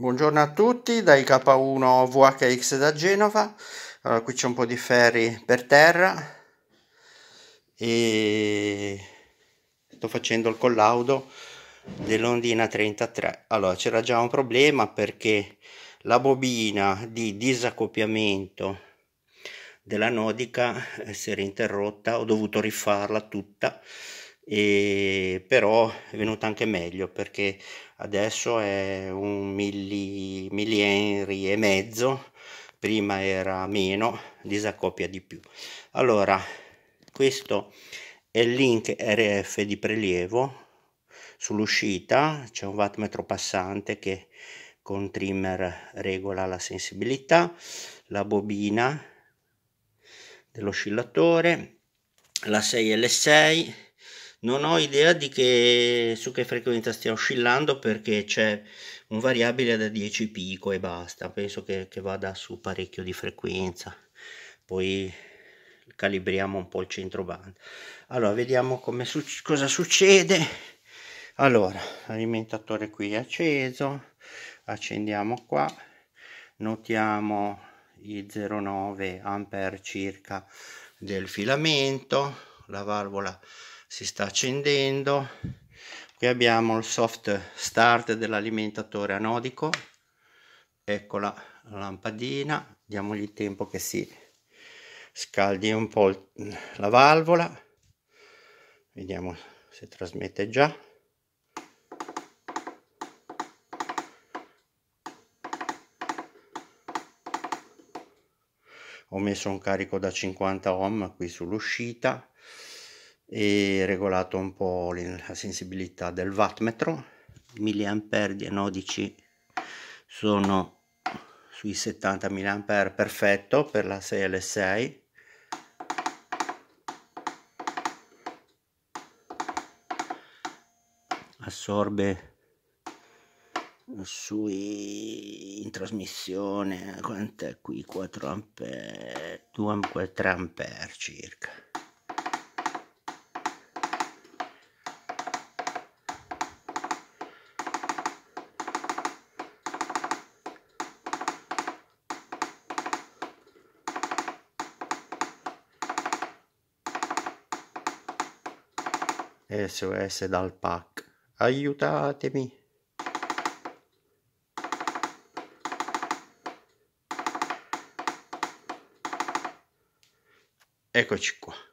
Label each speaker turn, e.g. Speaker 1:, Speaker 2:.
Speaker 1: Buongiorno a tutti dai K1 VHX da Genova. Allora, qui c'è un po' di ferri per terra e sto facendo il collaudo dell'ondina 33. Allora, c'era già un problema perché la bobina di disaccoppiamento della nodica eh, si era interrotta, ho dovuto rifarla tutta e però è venuta anche meglio perché adesso è un milli, milli Henry e mezzo prima era meno disaccoppia di più allora questo è il link RF di prelievo sull'uscita c'è un wattmetro passante che con trimmer regola la sensibilità la bobina dell'oscillatore la 6L6 non ho idea di che, su che frequenza stia oscillando perché c'è un variabile da 10 pico e basta penso che, che vada su parecchio di frequenza poi calibriamo un po' il centro band allora vediamo su cosa succede allora alimentatore qui è acceso accendiamo qua notiamo i 0,9 ampere circa del filamento la valvola si sta accendendo qui abbiamo il soft start dell'alimentatore anodico eccola la lampadina diamogli tempo che si scaldi un po' la valvola vediamo se trasmette già ho messo un carico da 50 ohm qui sull'uscita e regolato un po' la sensibilità del wattmetro i di anodici sono sui 70 mAh perfetto per la 6L6 assorbe sui in trasmissione quant'è qui 4 ampere 2 3 ampere circa SOS dal pack. Aiutatemi! Eccoci qua.